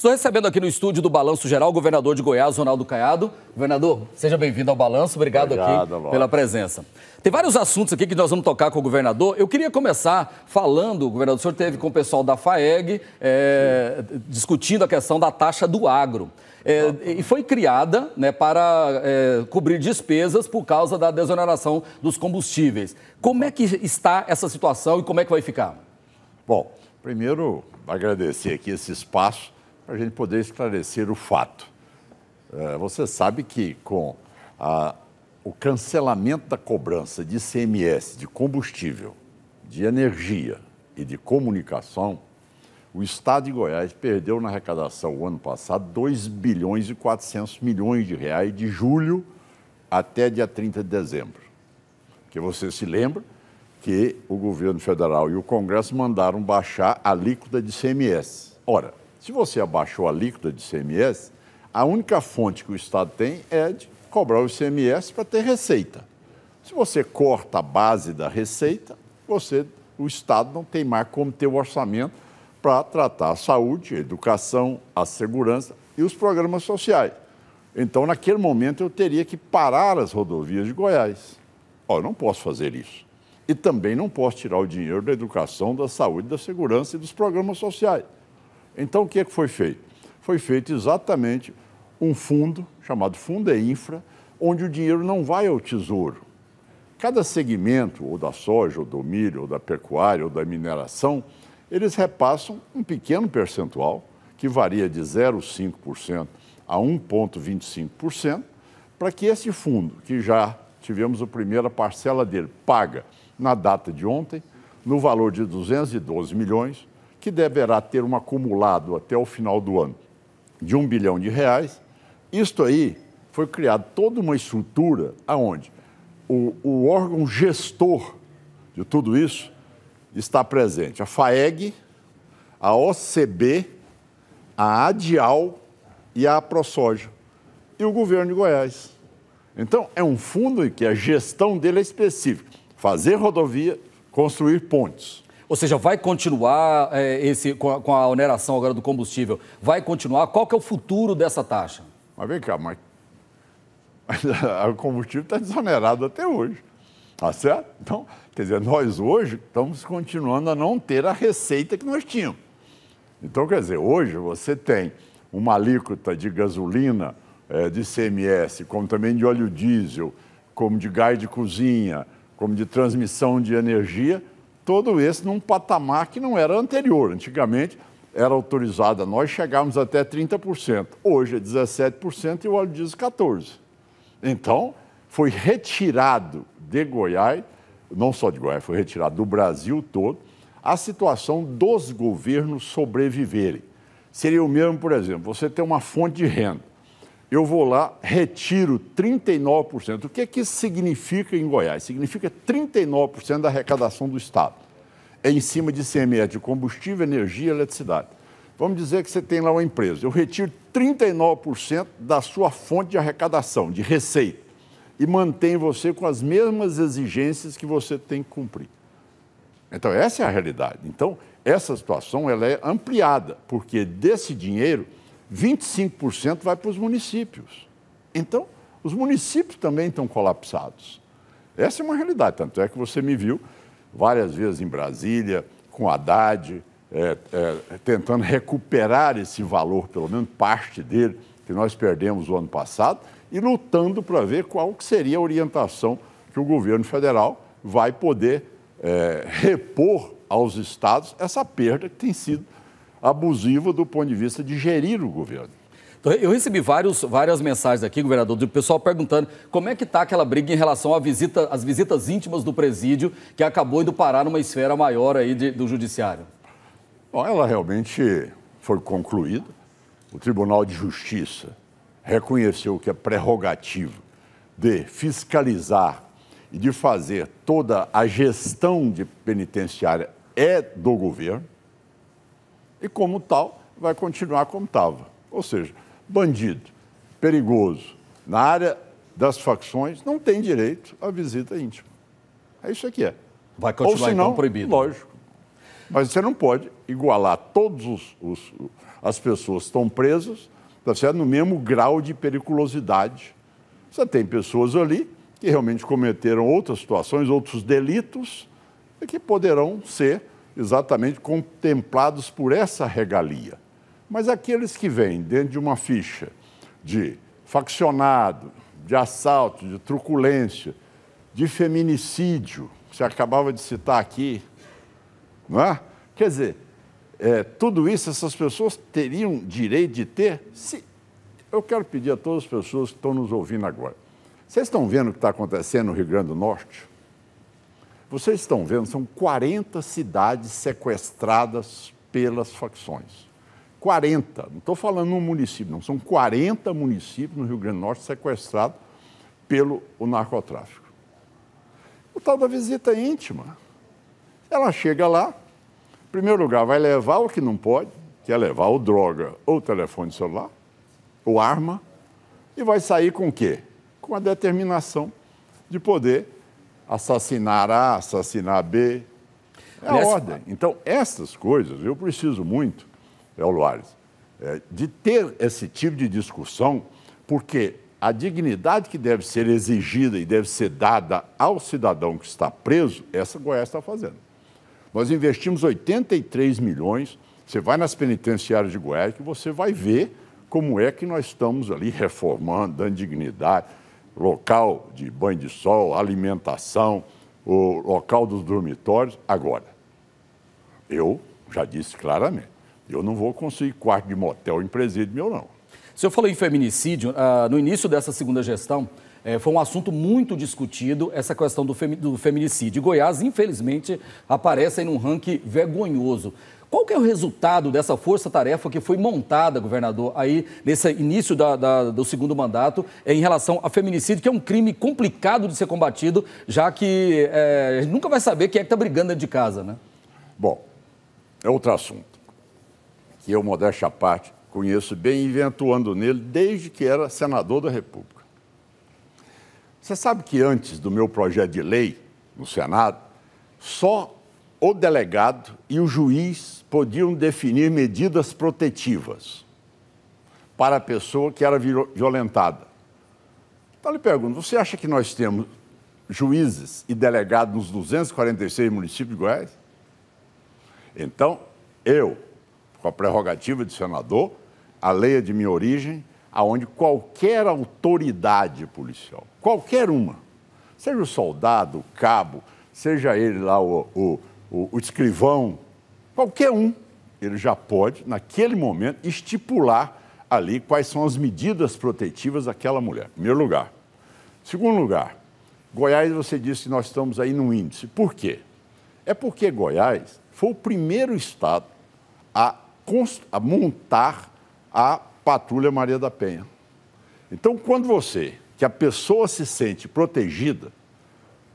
Estou recebendo aqui no estúdio do Balanço Geral o governador de Goiás, Ronaldo Caiado. Governador, seja bem-vindo ao Balanço. Obrigado, Obrigado aqui pela presença. Tem vários assuntos aqui que nós vamos tocar com o governador. Eu queria começar falando, governador, o senhor teve com o pessoal da FAEG é, discutindo a questão da taxa do agro. É, e foi criada né, para é, cobrir despesas por causa da desoneração dos combustíveis. Como é que está essa situação e como é que vai ficar? Bom, primeiro agradecer aqui esse espaço para a gente poder esclarecer o fato. É, você sabe que com a, o cancelamento da cobrança de CMS de combustível, de energia e de comunicação, o Estado de Goiás perdeu na arrecadação o ano passado 2 bilhões e 400 milhões de reais de julho até dia 30 de dezembro. Que você se lembra que o governo federal e o Congresso mandaram baixar a alíquota de CMS. Ora, se você abaixou a alíquota de ICMS, a única fonte que o Estado tem é de cobrar o ICMS para ter receita. Se você corta a base da receita, você, o Estado não tem mais como ter o orçamento para tratar a saúde, a educação, a segurança e os programas sociais. Então, naquele momento, eu teria que parar as rodovias de Goiás. Olha, oh, eu não posso fazer isso. E também não posso tirar o dinheiro da educação, da saúde, da segurança e dos programas sociais. Então, o que, é que foi feito? Foi feito exatamente um fundo, chamado Fundo e é Infra, onde o dinheiro não vai ao tesouro. Cada segmento, ou da soja, ou do milho, ou da pecuária, ou da mineração, eles repassam um pequeno percentual, que varia de 0,5% a 1,25%, para que esse fundo, que já tivemos a primeira parcela dele, paga na data de ontem, no valor de 212 milhões, que deverá ter um acumulado até o final do ano de um bilhão de reais. Isto aí foi criado toda uma estrutura aonde o, o órgão gestor de tudo isso está presente. A FAEG, a OCB, a ADIAL e a ProSoja. E o governo de Goiás. Então, é um fundo que a gestão dele é específica. Fazer rodovia, construir pontes. Ou seja, vai continuar é, esse, com a, com, a, oneração agora do combustível? Vai continuar? Qual que é o futuro dessa taxa? Mas vem cá, mas, mas o combustível está desonerado até hoje. Está certo? Então, quer dizer, nós hoje estamos continuando a não ter a receita que nós tínhamos. Então, quer dizer, hoje você tem uma alíquota de gasolina, é, de CMS, como também de óleo diesel, como de gás de cozinha, como de transmissão de energia, todo esse num patamar que não era anterior. Antigamente era autorizado a nós chegarmos até 30%. Hoje é 17% e o óleo diesel 14%. Então, foi retirado de Goiás, não só de Goiás, foi retirado do Brasil todo, a situação dos governos sobreviverem. Seria o mesmo, por exemplo, você tem uma fonte de renda eu vou lá, retiro 39%. O que é que isso significa em Goiás? Significa 39% da arrecadação do Estado. É em cima de ICMS de combustível, energia e eletricidade. Vamos dizer que você tem lá uma empresa. Eu retiro 39% da sua fonte de arrecadação, de receita, e mantenho você com as mesmas exigências que você tem que cumprir. Então, essa é a realidade. Então, essa situação ela é ampliada, porque desse dinheiro 25% vai para os municípios. Então, os municípios também estão colapsados. Essa é uma realidade, tanto é que você me viu várias vezes em Brasília, com Haddad, é, é, tentando recuperar esse valor, pelo menos parte dele, que nós perdemos o ano passado, e lutando para ver qual que seria a orientação que o governo federal vai poder é, repor aos estados essa perda que tem sido abusivo do ponto de vista de gerir o governo. Então, eu recebi vários, várias mensagens aqui, governador, do pessoal perguntando como é que está aquela briga em relação às visita, visitas íntimas do presídio, que acabou indo parar numa esfera maior aí de, do judiciário. ela realmente foi concluída. O Tribunal de Justiça reconheceu que a é prerrogativa de fiscalizar e de fazer toda a gestão de penitenciária é do governo e, como tal, vai continuar como estava. Ou seja, bandido, perigoso, na área das facções, não tem direito à visita íntima. É isso que é. Vai continuar, Ou, senão, então, proibido. Lógico. Mas você não pode igualar todas os, os, as pessoas que estão presas tá certo? no mesmo grau de periculosidade. Você tem pessoas ali que realmente cometeram outras situações, outros delitos, e que poderão ser exatamente contemplados por essa regalia. Mas aqueles que vêm dentro de uma ficha de faccionado, de assalto, de truculência, de feminicídio, você acabava de citar aqui, não é? Quer dizer, é, tudo isso essas pessoas teriam direito de ter? Se, eu quero pedir a todas as pessoas que estão nos ouvindo agora. Vocês estão vendo o que está acontecendo no Rio Grande do Norte? Vocês estão vendo, são 40 cidades sequestradas pelas facções. 40, não estou falando um município, não, são 40 municípios no Rio Grande do Norte sequestrados pelo o narcotráfico. O tal da visita é íntima. Ela chega lá, em primeiro lugar, vai levar o que não pode, que é levar o droga, ou telefone celular, ou arma, e vai sair com o quê? Com a determinação de poder assassinar A, assassinar B. É a ordem. Então, essas coisas eu preciso muito, é é, de ter esse tipo de discussão, porque a dignidade que deve ser exigida e deve ser dada ao cidadão que está preso, essa Goiás está fazendo. Nós investimos 83 milhões. Você vai nas penitenciárias de Goiás que você vai ver como é que nós estamos ali reformando, dando dignidade local de banho de sol, alimentação, o local dos dormitórios. Agora, eu já disse claramente, eu não vou conseguir quarto de motel em presídio meu, não. O senhor falou em feminicídio, ah, no início dessa segunda gestão, eh, foi um assunto muito discutido, essa questão do, femi do feminicídio. Goiás, infelizmente, aparece em um ranking vergonhoso. Qual que é o resultado dessa força-tarefa que foi montada, governador, aí nesse início da, da, do segundo mandato em relação a feminicídio, que é um crime complicado de ser combatido, já que é, a gente nunca vai saber quem é que está brigando dentro de casa, né? Bom, é outro assunto que eu, modéstia à parte, conheço bem, inventando nele desde que era senador da República. Você sabe que antes do meu projeto de lei no Senado, só o delegado e o juiz podiam definir medidas protetivas para a pessoa que era violentada. Então, eu lhe pergunto: você acha que nós temos juízes e delegados nos 246 municípios de Goiás? Então, eu, com a prerrogativa de senador, a lei é de minha origem, aonde qualquer autoridade policial, qualquer uma, seja o soldado, o cabo, seja ele lá o, o o, o escrivão, qualquer um, ele já pode, naquele momento, estipular ali quais são as medidas protetivas daquela mulher. Primeiro lugar. Segundo lugar, Goiás, você disse que nós estamos aí no índice. Por quê? É porque Goiás foi o primeiro estado a, a montar a Patrulha Maria da Penha. Então, quando você, que a pessoa se sente protegida,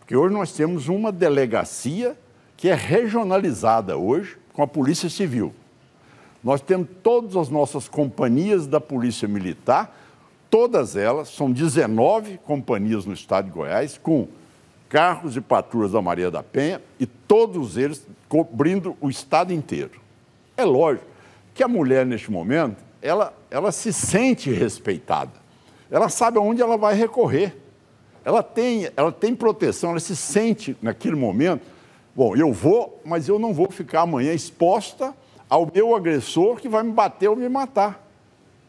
porque hoje nós temos uma delegacia que é regionalizada hoje com a Polícia Civil. Nós temos todas as nossas companhias da Polícia Militar, todas elas, são 19 companhias no estado de Goiás, com carros e patrulhas da Maria da Penha, e todos eles cobrindo o estado inteiro. É lógico que a mulher, neste momento, ela, ela se sente respeitada. Ela sabe aonde ela vai recorrer. Ela tem, ela tem proteção, ela se sente, naquele momento, Bom, eu vou, mas eu não vou ficar amanhã exposta ao meu agressor que vai me bater ou me matar.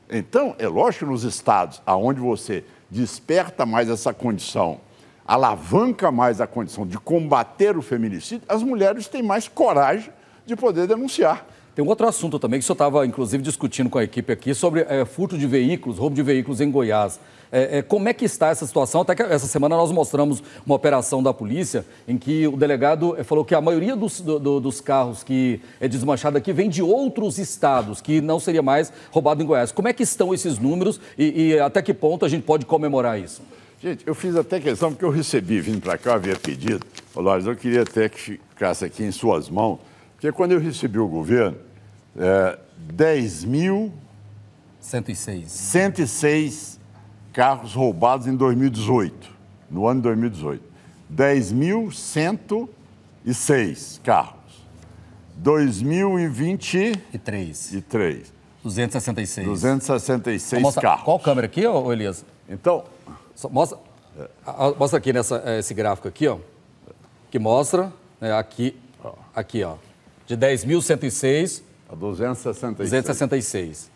Então, é lógico nos estados aonde você desperta mais essa condição, alavanca mais a condição de combater o feminicídio, as mulheres têm mais coragem de poder denunciar. Tem outro assunto também que o senhor estava, inclusive, discutindo com a equipe aqui sobre é, furto de veículos, roubo de veículos em Goiás. É, é, como é que está essa situação? Até que essa semana nós mostramos uma operação da polícia em que o delegado falou que a maioria dos, do, dos carros que é desmanchado aqui vem de outros estados, que não seria mais roubado em Goiás. Como é que estão esses números e, e até que ponto a gente pode comemorar isso? Gente, eu fiz até questão, porque eu recebi, vindo para cá, eu havia pedido. Falou, eu queria até que ficasse aqui em suas mãos porque quando eu recebi o governo, é, 10 mil... 106. 106 carros roubados em 2018, no ano de 2018. 10.106 carros. 2023. E 3. 266. 266 mostra, carros. Qual câmera aqui, ô, Elias? Então... Só mostra, mostra aqui nessa, eh, esse gráfico aqui, ó. Que mostra né, aqui, aqui, ó de 10.106 a 266. 266.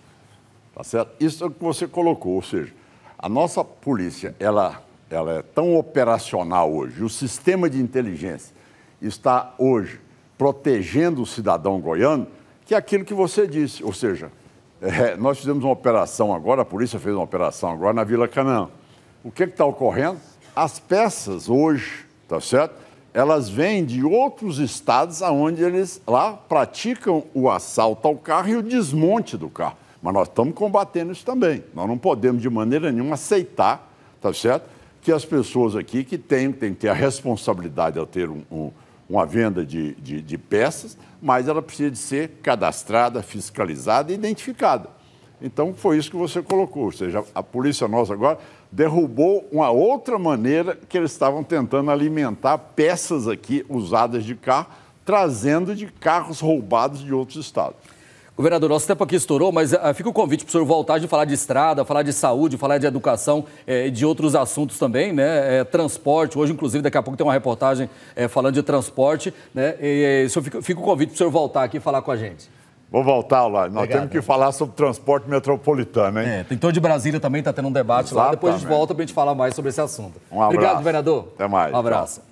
Tá certo? Isso é o que você colocou, ou seja, a nossa polícia, ela, ela é tão operacional hoje, o sistema de inteligência está hoje protegendo o cidadão goiano, que é aquilo que você disse, ou seja, é, nós fizemos uma operação agora, a polícia fez uma operação agora na Vila Canaã. O que é está ocorrendo? As peças hoje, tá certo? elas vêm de outros estados aonde eles lá praticam o assalto ao carro e o desmonte do carro. Mas nós estamos combatendo isso também. Nós não podemos de maneira nenhuma aceitar, tá certo? Que as pessoas aqui que têm, têm que ter a responsabilidade ao ter um, um, uma venda de, de, de peças, mas ela precisa de ser cadastrada, fiscalizada e identificada. Então, foi isso que você colocou. Ou seja, a polícia nossa agora derrubou uma outra maneira que eles estavam tentando alimentar peças aqui usadas de carro, trazendo de carros roubados de outros estados. Governador, nosso tempo aqui estourou, mas uh, fica o convite para o senhor voltar de falar de estrada, falar de saúde, falar de educação eh, e eh, de outros assuntos também, né? É, transporte, hoje, inclusive, daqui a pouco tem uma reportagem eh, falando de transporte, né? E, e, eh, fica, fica o convite para o senhor voltar aqui e falar com a gente. Vou voltar lá. Nós Obrigado. temos que falar sobre transporte metropolitano, hein? É, tentor de Brasília também está tendo um debate Exatamente. lá. Depois a gente volta para a gente falar mais sobre esse assunto. Um abraço. Obrigado, governador. Até mais. Um abraço. Tchau.